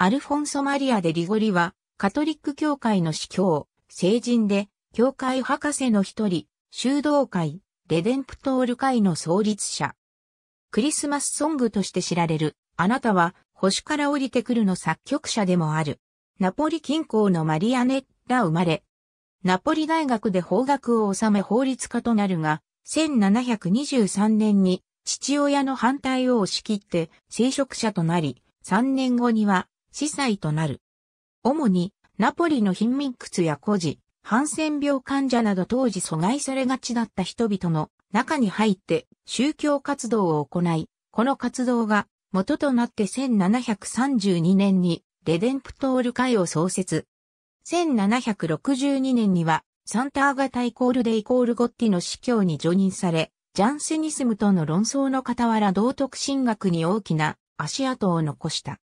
アルフォンソ・マリア・デ・リゴリは、カトリック教会の司教、聖人で、教会博士の一人、修道会、レデンプトール会の創立者。クリスマスソングとして知られる、あなたは、星から降りてくるの作曲者でもある。ナポリ近郊のマリアネが生まれ。ナポリ大学で法学を収め法律家となるが、1723年に父親の反対を押し切って聖職者となり、3年後には司祭となる。主に、ナポリの貧民屈や孤児、ハンセン病患者など当時阻害されがちだった人々の中に入って宗教活動を行い、この活動が元となって1732年にレデンプトール会を創設。1762年にはサンターガタイコールデイコールゴッティの司教に助任され、ジャンセニスムとの論争の傍ら道徳神学に大きな足跡を残した。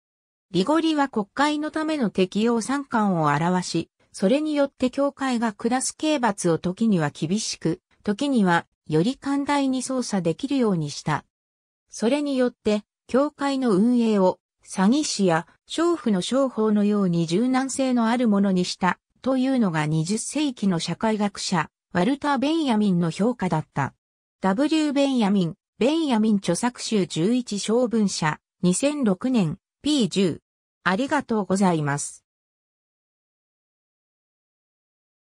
リゴリは国会のための適用参観を表し、それによって教会が下す刑罰を時には厳しく、時にはより寛大に操作できるようにした。それによって、教会の運営を詐欺師や娼婦の商法のように柔軟性のあるものにしたというのが20世紀の社会学者、ワルター・ベンヤミンの評価だった。W. ベンヤミン、ベンヤミン著作集11小文社、2006年、P10、ありがとうございます。